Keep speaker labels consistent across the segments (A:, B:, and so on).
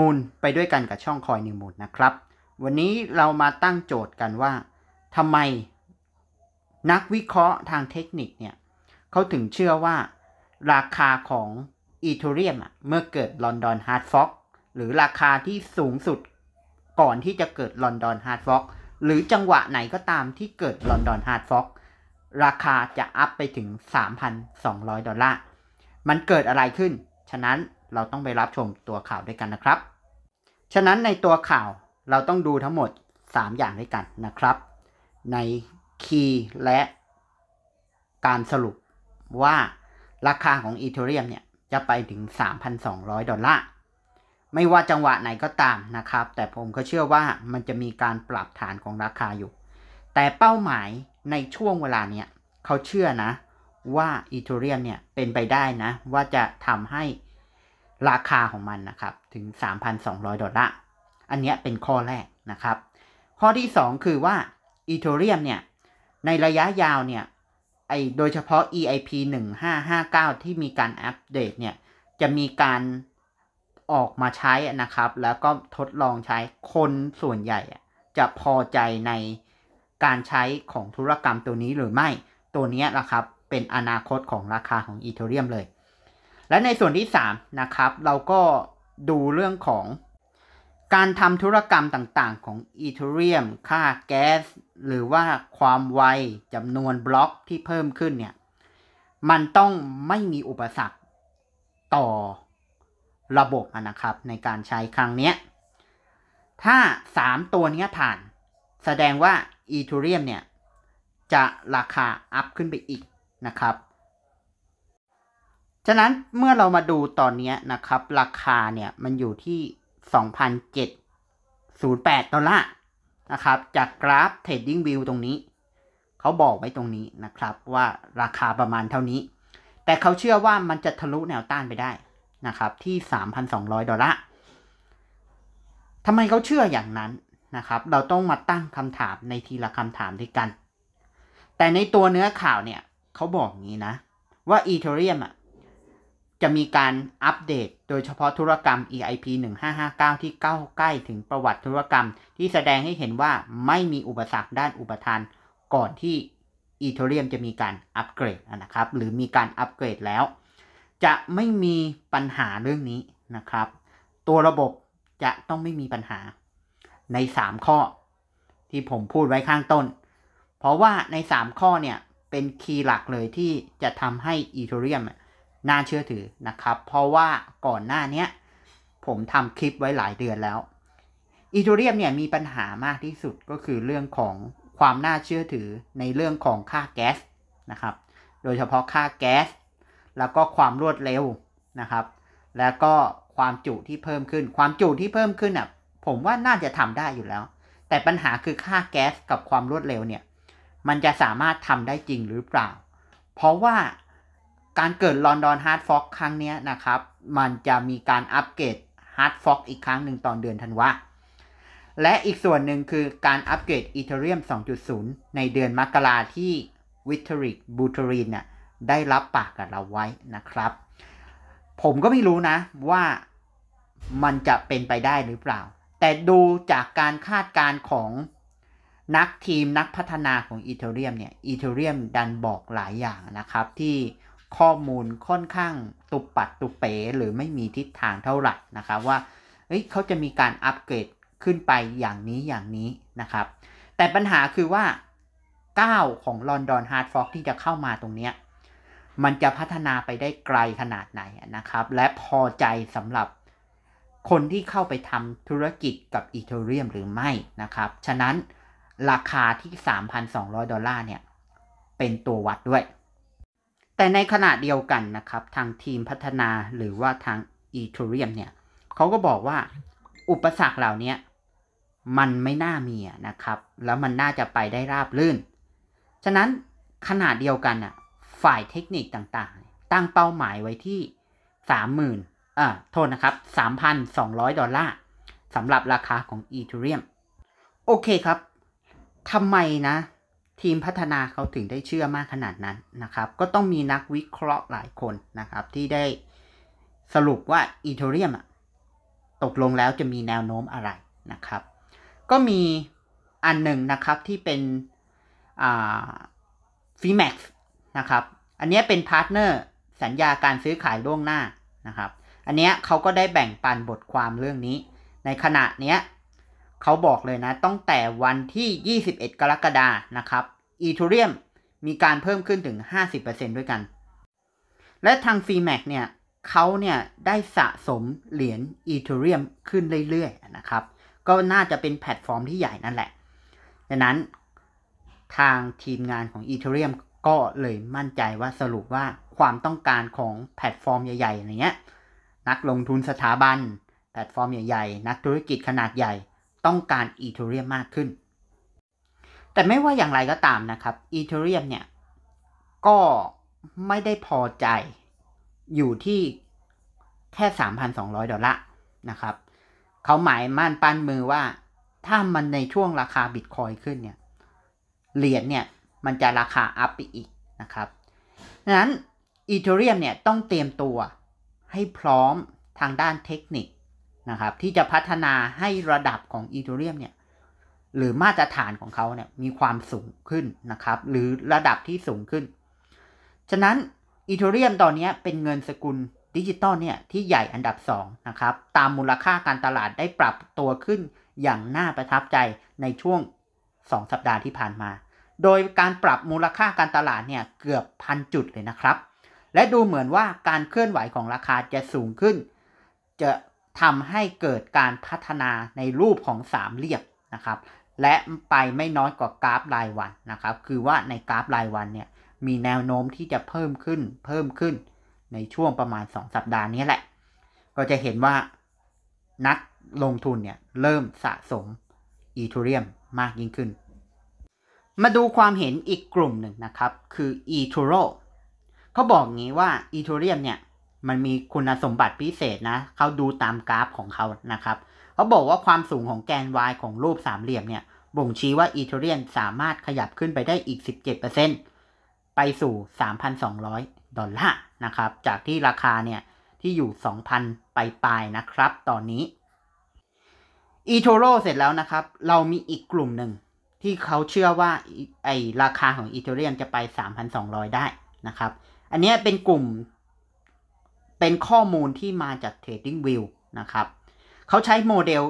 A: มูลไปด้วยกันกับช่องคอยนิวมูลนะครับ วันนี้เรามาตั้งโจทย์กันว่าทำไมนักวิเคราะห์ทางเทคนิคเนี่ยเขาถึงเชื่อว่า ราคาของอีทูเรียมเมื่อเกิดลอนดอนฮาร์ดฟ็อกหรือราคาที่สูงสุดก่อนที่จะเกิดลอนดอนฮาร์ดฟ็อกหรือจังหวะไหนก็ตามที่เกิดลอนดอนฮาร์ดฟ็อกราคาจะอัพไปถึง 3,200 ดอลลาร์มันเกิดอะไรขึ้น ฉะนั้นเราต้องไปรับชมตัวข่าวด้วยกันนะครับฉะนั้นในตัวข่าวเราต้องดูทั้งหมด 3 อย่างด้วยกันนะครับ ในคีย์และการสรุปว่าราคาของอีเทเรียมเนี่ย จะไปถึง 3,200ดอลลาร์ไม่ว่าจังหวะไหนก็ตามนะครับ แต่ผมก็เชื่อว่ามันจะมีการปรับฐานของราคาอยู่ แต่เป้าหมายในช่วงเวลาเนี่ยเขาเชื่อนะว่าอีเทเรียมเนี่ยเป็นไปได้นะ ว่าจะทำให้ราคาของมันนะครับ ถึง 3,200ดอลลาร์อันนี้เป็นข้อแรกนะครับ ข้อที่2คือว่าอีเทเรียมเนี่ย ในระยะยาวเนี่ยไอโดยเฉพาะ EIP 1559 ที่มีการอัปเดตเนี่ย จะมีการออกมาใช้นะครับ แล้วก็ทดลองใช้คนส่วนใหญ่ จะพอใจในการใช้ของธุรกรรมตัวนี้หรือไม่ตัวนี้นะครับ เป็นอนาคตของราคาของอีเทเรียมเลยและในส่วนที่3นะครับเราก็ดูเรื่องของการทำธุรกรรมต่างๆของอีทูเรียมค่าแก๊สหรือว่าความไวจำนวนบล็อกที่เพิ่มขึ้นเนี่ย มันต้องไม่มีอุปสรรคต่อระบบนะครับในการใช้ครั้งนี้ ถ้า 3 ตัวนี้ผ่านแสดงว่าอีทูเรียมเนี่ยจะราคาอัพขึ้นไปอีกนะครับฉะนั้นเมื่อเรามาดูตอนนี้นะครับ ราคาเนี่ยมันอยู่ที่2,708ดอลลาร์นะครับจากกราฟ Trading View ตรงนี้ เขาบอกไว้ตรงนี้นะครับว่าราคาประมาณเท่านี้ แต่เขาเชื่อว่ามันจะทะลุแนวต้านไปได้นะครับ ที่ 3,200ดอลลาร์ทำไมเขาเชื่ออย่างนั้นนะครับ เราต้องมาตั้งคำถามในทีละคำถามด้วยกัน แต่ในตัวเนื้อข่าวเนี่ยเขาบอกงี้นะ ว่าอีเทเรียมอ่ะจะมีการอัปเดตโดยเฉพาะธุรกรรม EIP 1559 ที่เข้าใกล้ ถึงประวัติธุรกรรมที่แสดงให้เห็นว่าไม่มีอุปสรรคด้านอุปทาน ก่อนที่อีเทเรียมจะมีการอัปเกรดนะครับ หรือมีการอัปเกรดแล้ว จะไม่มีปัญหาเรื่องนี้นะครับ ตัวระบบจะต้องไม่มีปัญหา ใน 3 ข้อที่ผมพูดไว้ข้างต้น เพราะว่าใน 3 ข้อเนี่ยเป็นคีย์หลักเลยที่จะทำให้อีเทเรียมน่าเชื่อถือนะครับเพราะว่าก่อนหน้านี้ผมทำคลิปไว้หลายเดือนแล้วอีทูเรียมเนี่ยมีปัญหามากที่สุดก็คือเรื่องของความน่าเชื่อถือในเรื่องของค่าแก๊สนะครับโดยเฉพาะค่าแก๊สแล้วก็ความรวดเร็วนะครับ แล้วก็ความจุที่เพิ่มขึ้นความจุที่เพิ่มขึ้นอ่ะผมว่าน่าจะทำได้อยู่แล้วแต่ปัญหาคือค่าแก๊สกับความรวดเร็วเนี่ย มันจะสามารถทำได้จริงหรือเปล่า เพราะว่าการเกิดลอนดอนฮาร์ดฟอกครั้งนี้นะครับ มันจะมีการอัปเกรดฮาร์ดฟอกอีกครั้งหนึ่งตอนเดือนธันวาและอีกส่วนหนึ่งคือการอัปเกรดอีเทเรียม2.0 ในเดือนมกราที่วิทริกบูทรีนน่ได้รับปากกับเราไว้นะครับ ผมก็ไม่รู้นะว่ามันจะเป็นไปได้หรือเปล่า แต่ดูจากการคาดการณ์ของนักทีมนักพัฒนาของอีเทเรียมเนี่ยอีเทเรียมดันบอกหลายอย่างนะครับที่ข้อมูลค่อนข้างตุบปัดตุเป๋หรือไม่มีทิศทางเท่าไหร่นะครับ ว่า เฮ้ยเขาจะมีการอัปเกรดขึ้นไปอย่างนี้อย่างนี้นะครับ แต่ปัญหาคือว่า 9 ของลอนดอนฮาร์ดฟอกที่จะเข้ามาตรงเนี้ยมันจะพัฒนาไปได้ไกลขนาดไหนนะครับ และพอใจสำหรับคนที่เข้าไปทำธุรกิจกับอีเทอรียมหรือไม่นะครับ ฉะนั้นราคาที่ 3,200 ดอลลาร์เนี่ย เป็นตัววัดด้วยแต่ในขณะเดียวกันนะครับทางทีมพัฒนาหรือว่าทางอีทูเรียมเนี่ยเขาก็บอกว่าอุปสรรคเหล่านี้มันไม่น่ามีนะครับ แล้วมันน่าจะไปได้ราบรื่น ฉะนั้นขนาดเดียวกันน่ะ ฝ่ายเทคนิคต่างๆ ตั้งเป้าหมายไว้ที่ 30,000 อ่าโทษนะครับ 3,200 ดอลลาร์สำหรับราคาของ e t h e r e ยมโอเคครับทำไมนะทีมพัฒนาเขาถึงได้เชื่อมากขนาดนั้นนะครับ ก็ต้องมีนักวิเคราะห์หลายคนนะครับที่ได้สรุปว่าอีเทเรียมตกลงแล้วจะมีแนวโน้มอะไรนะครับ ก็มีอันหนึ่งนะครับที่เป็นฟีแม็กซ์นะครับ อันนี้เป็นพาร์ทเนอร์ สัญญาการซื้อขายล่วงหน้านะครับ อันนี้เขาก็ได้แบ่งปันบทความเรื่องนี้ ในขณะเนี้ยเขาบอกเลยนะตั้งแต่วันที่ 21 กรกฎานะครับอีทูเรียมมีการเพิ่มขึ้นถึง 50%ด้วยกัน และทาง c m a x เนี่ยเขาเนี่ย ได้สะสมเหรียญอีทูเรียมขึ้นเรื่อยๆนะครับ ก็น่าจะเป็นแพลตฟอร์มที่ใหญ่นั่นแหละดังนั้นทางทีมงานของอีทูเรียมก็เลยมั่นใจว่าสรุปว่าความต้องการของแพลตฟอร์มใหญ่ๆอย่างเงี้ยนักลงทุนสถาบันแพลตฟอร์มใหญ่ ๆ นักธุรกิจขนาดใหญ่ต้องการอีเทเรียมมากขึ้น แต่ไม่ว่าอย่างไรก็ตามนะครับอีเทเรียมเนี่ยก็ไม่ได้พอใจอยู่ที่แค่ 3,200ดอลลาร์นะครับ เขาหมายมั่นปั้นมือว่าถ้ามันในช่วงราคาบิตคอยขึ้นเนี่ย เหรียญเนี่ยมันจะราคาอัพไปอีกนะครับดังนั้นอีเทเรียมเนี่ยต้องเตรียมตัวให้พร้อมทางด้านเทคนิคนะครับที่จะพัฒนาให้ระดับของอีทูเรียมเนี่ยหรือมาตรฐานของเขาเนี่ยมีความสูงขึ้นนะครับหรือระดับที่สูงขึ้น ฉะนั้นอีทูเรียมตอนนี้เป็นเงินสกุลดิจิตอลเนี่ยที่ใหญ่อันดับ2นะครับตามมูลค่าการตลาดได้ปรับตัวขึ้นอย่างน่าประทับใจในช่วง 2 สัปดาห์ที่ผ่านมา โดยการปรับมูลค่าการตลาดเนี่ยเกือบพันจุดเลยนะครับ และดูเหมือนว่าการเคลื่อนไหวของราคาจะสูงขึ้น จะทำให้เกิดการพัฒนาในรูปของสามเหลี่ยมนะครับ และไปไม่น้อยกว่ากราฟรายวันนะครับ คือว่าในกราฟรายวันเนี่ย มีแนวโน้มที่จะเพิ่มขึ้นเพิ่มขึ้นในช่วงประมาณ 2 สัปดาห์นี้แหละ ก็จะเห็นว่านักลงทุนเนี่ย เริ่มสะสมอีทูเรียมมากยิ่งขึ้น มาดูความเห็นอีกกลุ่มหนึ่งนะครับ คืออีทูโรเขาบอกงี้ว่าอีทูเรียมเนี่ยมันมีคุณสมบัติพิเศษนะ เขาดูตามกราฟของเขานะครับเขาบอกว่าความสูงของแกน y ของรูปสามเหลี่ยมเนี่ย บ่งชี้ว่าอีเทเรียนสามารถขยับขึ้นไปได้อีก 17%ไปสู่ 3,200 ดอลลาร์นะครับ จากที่ราคาเนี่ย ที่อยู่ 2,000 ไปปลายนะครับ ตอนนี้อีโทโรเสร็จแล้วนะครับ เรามีอีกกลุ่มหนึ่ง ที่เขาเชื่อว่าไอราคาของอีเทเรียมจะไป 3,200 ได้นะครับ อันนี้เป็นกลุ่มเป็นข้อมูลที่มาจาก TradingView นะครับ เขาใช้โมเดล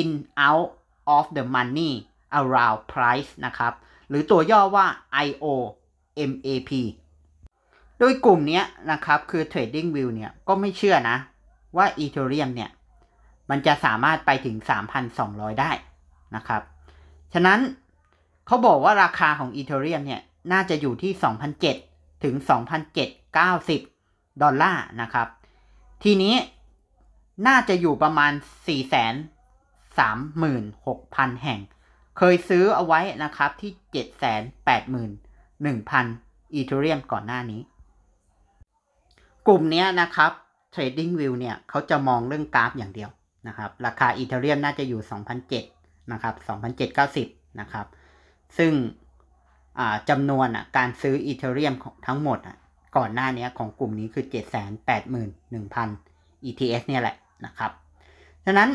A: in out of the money around price นะครับ หรือตัวย่อว่า IOMAP โดยกลุ่มนี้นะครับ คือ TradingView เนี่ยก็ไม่เชื่อนะว่า Ethereum เนี่ยมันจะสามารถไปถึง 3,200 ได้นะครับ ฉะนั้นเขาบอกว่าราคาของ Ethereum เนี่ยน่าจะอยู่ที่2,007ถึง 2,790ดอลลาร์นะครับทีนี้น่าจะอยู่ประมาณ4 3 6 0 0 0 แห่ง เคยซื้อเอาไว้นะครับที่781,000อีเทเรียมก่อนหน้านี้ กลุ่มนี้นะครับ Trading View เนี่ยเขาจะมองเรื่องกราฟอย่างเดียวนะครับราคาอีเทเรียมน่าจะอยู่2,007นะครับ2,790นะครับซึ่งจำนวนการซื้ออีเทเรียมทั้งหมดก่อนหน้านี้ของกลุ่มนี้คือ 781,000 ETS เนี่ยแหละนะครับดังนั้น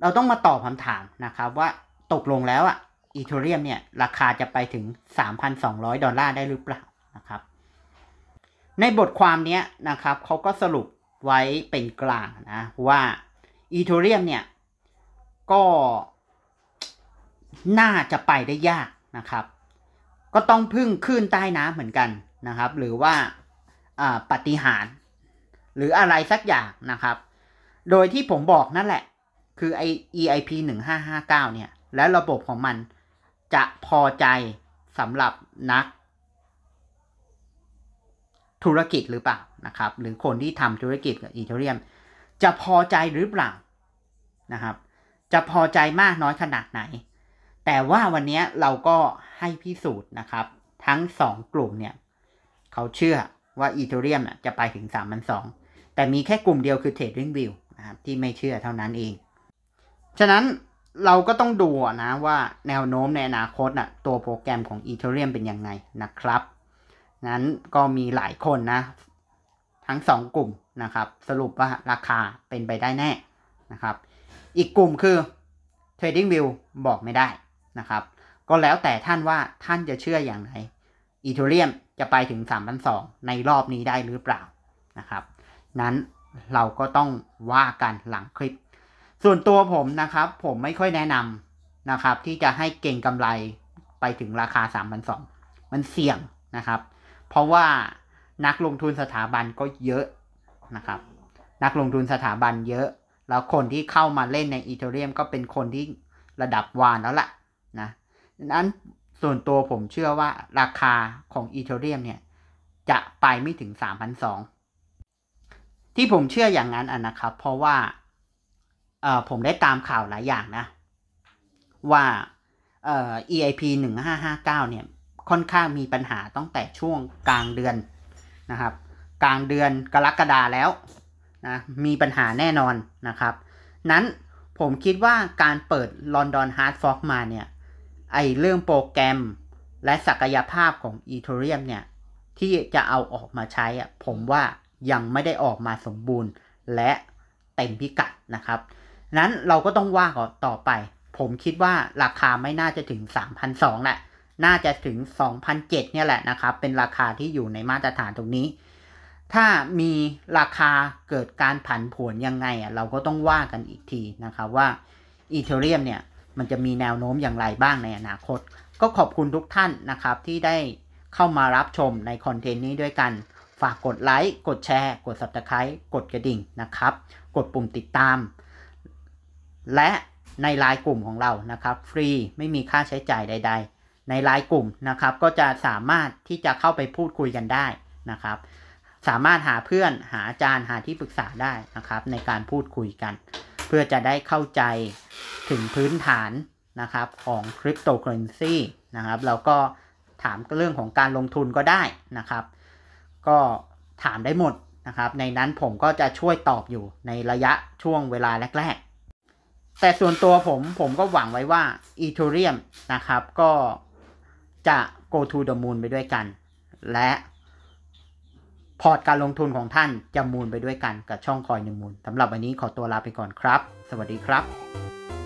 A: เราต้องมาตอบคำถามนะครับว่าตกลงแล้วอะอีเทเรียมเนี่ย ราคาจะไปถึง 3,200 ดอลลาร์ได้หรือเปล่านะครับ ในบทความนี้นะครับเขาก็สรุปไว้เป็นกลางนะ ว่าอีเทเรียมเนี่ย ก็ น่าจะไปได้ยากนะครับ ก็ต้องพึ่งขึ้นใต้น้ำเหมือนกันนะครับหรือว่าปฏิหาร หรืออะไรสักอย่างนะครับ โดยที่ผมบอกนั่นแหละ คือไอ EIP 1559 เนี่ย และระบบของมันจะพอใจสำหรับนักธุรกิจหรือเปล่านะครับ หรือคนที่ทำธุรกิจกับอีเทเรียม จะพอใจหรือเปล่านะครับ จะพอใจมากน้อยขนาดไหน แต่ว่าวันนี้เราก็ให้พิสูจน์นะครับ ทั้ง2กลุ่มเนี่ยเขาเชื่อว่าอีเทเรียมจะไปถึง 3 2 0 0แต่มีแค่กลุ่มเดียวคือเทรดดิ้งวิวนะครับ ที่ไม่เชื่อเท่านั้นเอง ฉะนั้นเราก็ต้องดูนะว่าแนวโน้มในอนาคตนะ่ะตัวโปรแกรมของอีเทเรียมเป็นยังไงนะครับ นั้นก็มีหลายคนนะ ทั้ง 2 กลุ่มนะครับ สรุปว่าราคาเป็นไปได้แน่นะครับ อีกกลุ่มคือ Trading View บอกไม่ได้นะครับ ก็แล้วแต่ท่านว่าท่านจะเชื่ออย่างไรอีเทเรียมจะไปถึง 3 2 0 0ในรอบนี้ได้หรือเปล่านะครับ นั้นเราก็ต้องว่ากันหลังคลิป ส่วนตัวผมนะครับ ผมไม่ค่อยแนะนำนะครับ ที่จะให้เก่งกำไรไปถึงราคา3พ0นมันเสี่ยงนะครับ เพราะว่านักลงทุนสถาบันก็เยอะนะครับ นักลงทุนสถาบันเยอะ แล้วคนที่เข้ามาเล่นในอีเทเรียมก็เป็นคนที่ระดับวานแล้วล่ะนะนั้นส่วนตัวผมเชื่อว่าราคาของอีเทเรียมเนี่ยจะไปไม่ถึง 3,200 ที่ผมเชื่ออย่างนั้นนะครับ เพราะว่าผมได้ตามข่าวหลายอย่างนะ ว่า่ EIP 1559เนี่ยค่อนข้างมีปัญหาตั้งแต่ช่วงกลางเดือนนะครับ กลางเดือนกรกฎาแล้วนะมีปัญหาแน่นอนนะครับ นั้นผมคิดว่าการเปิดลอนดอนฮาร์ดฟอกมาเนี่ยไอเรื่องโปรแกรมและศักยภาพของอีเทเรียมเนี่ย ที่จะเอาออกมาใช้อะผมว่ายังไม่ได้ออกมาสมบูรณ์ และเต็มพิกัดนะครับ นั้นเราก็ต้องว่าต่อไป ผมคิดว่าราคาไม่น่าจะถึง 3,200แหละน่าจะถึง2,007เนี่ยแหละนะครับ เป็นราคาที่อยู่ในมาตรฐานตรงนี้ ถ้ามีราคาเกิดการผันผวนยังไงอ่ะเราก็ต้องว่ากันอีกทีนะครับว่าอีเทเรียมเนี่ยมันจะมีแนวโน้มอย่างไรบ้างในอนาคต ก็ขอบคุณทุกท่านนะครับ ที่ได้เข้ามารับชมในคอนเทนต์นี้ด้วยกัน ฝากกดไลค์กดแชร์ กด subscribe กดกระดิ่งนะครับ กดปุ่มติดตาม และในไลน์กลุ่มของเรานะครับ ฟรีไม่มีค่าใช้จ่ายใดๆ ในไลน์กลุ่มนะครับ ก็จะสามารถที่จะเข้าไปพูดคุยกันได้นะครับ สามารถหาเพื่อนหาอาจารย์ หาที่ปรึกษาได้นะครับ ในการพูดคุยกันเพื่อจะได้เข้าใจถึงพื้นฐานนะครับของคริปโตเคอเรนซีนะครับแล้วก็ถามเรื่องของการลงทุนก็ได้นะครับ ก็ถามได้หมดนะครับ ในนั้นผมก็จะช่วยตอบอยู่ในระยะช่วงเวลาแรก ๆ แต่ส่วนตัวผมผมก็หวังไว้ว่าอีทูเรียมนะครับ ก็จะ go to the moon ไปด้วยกัน และพอร์ตการลงทุนของท่านจะมูลไปด้วยกันกับช่องคอยหนึ่งมูลสำหรับวันนี้ขอตัวลาไปก่อนครับ สวัสดีครับ